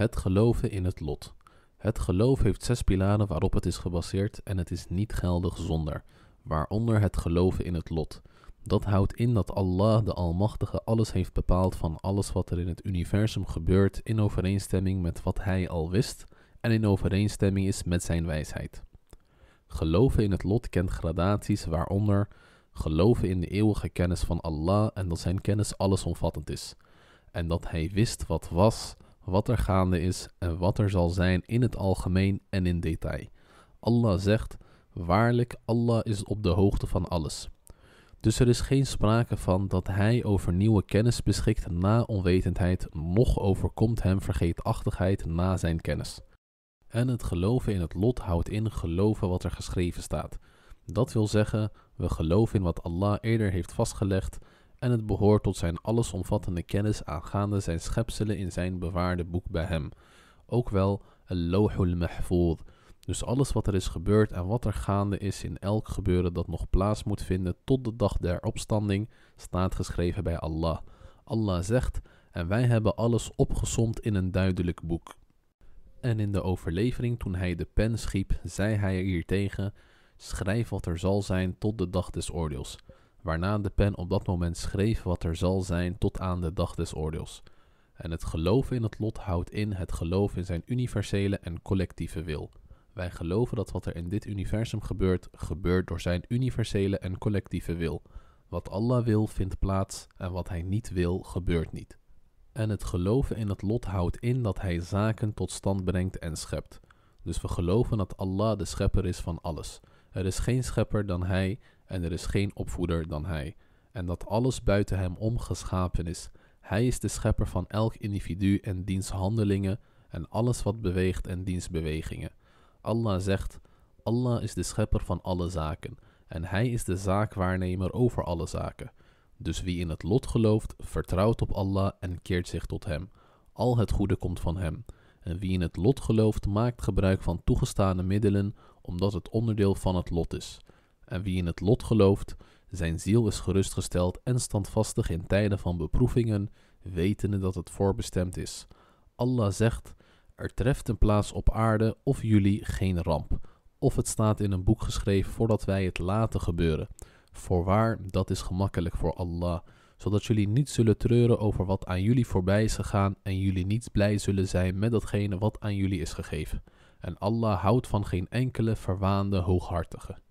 Het geloven in het lot. Het geloof heeft zes pilaren waarop het is gebaseerd en het is niet geldig zonder, waaronder het geloven in het lot. Dat houdt in dat Allah de Almachtige alles heeft bepaald van alles wat er in het universum gebeurt in overeenstemming met wat hij al wist en in overeenstemming is met zijn wijsheid. Geloven in het lot kent gradaties waaronder geloven in de eeuwige kennis van Allah en dat zijn kennis allesomvattend is en dat hij wist wat was wat er gaande is en wat er zal zijn in het algemeen en in detail. Allah zegt: Waarlijk, Allah is op de hoogte van alles. Dus er is geen sprake van dat hij over nieuwe kennis beschikt na onwetendheid, noch overkomt hem vergeetachtigheid na zijn kennis. En het geloven in het lot houdt in geloven wat er geschreven staat. Dat wil zeggen, we geloven in wat Allah eerder heeft vastgelegd en het behoort tot zijn allesomvattende kennis aangaande zijn schepselen in zijn bewaarde boek bij hem, ook wel al-Lawhul Mahfoud, dus alles wat er is gebeurd en wat er gaande is in elk gebeuren dat nog plaats moet vinden tot de dag der opstanding, staat geschreven bij Allah. Allah zegt: En wij hebben alles opgesomd in een duidelijk boek. En in de overlevering, toen hij de pen schiep, zei hij hiertegen: Schrijf wat er zal zijn tot de dag des oordeels waarna de pen op dat moment schreef wat er zal zijn tot aan de dag des oordeels. En het geloven in het lot houdt in het geloof in zijn universele en collectieve wil. Wij geloven dat wat er in dit universum gebeurt, gebeurt door zijn universele en collectieve wil. Wat Allah wil, vindt plaats en wat hij niet wil, gebeurt niet. En het geloven in het lot houdt in dat hij zaken tot stand brengt en schept. Dus we geloven dat Allah de schepper is van alles. Er is geen schepper dan hij en er is geen opvoeder dan Hij, en dat alles buiten Hem omgeschapen is. Hij is de schepper van elk individu en diens handelingen en alles wat beweegt en diens bewegingen. Allah zegt: Allah is de schepper van alle zaken en Hij is de zaakwaarnemer over alle zaken. Dus wie in het lot gelooft, vertrouwt op Allah en keert zich tot Hem. Al het goede komt van Hem. En wie in het lot gelooft, maakt gebruik van toegestane middelen, omdat het onderdeel van het lot is. En wie in het lot gelooft, zijn ziel is gerustgesteld en standvastig in tijden van beproevingen, wetende dat het voorbestemd is. Allah zegt: Er treft een plaats op aarde of jullie geen ramp. Of het staat in een boek geschreven voordat wij het laten gebeuren. Voorwaar, dat is gemakkelijk voor Allah, zodat jullie niet zullen treuren over wat aan jullie voorbij is gegaan en jullie niet blij zullen zijn met datgene wat aan jullie is gegeven. En Allah houdt van geen enkele verwaande hooghartige.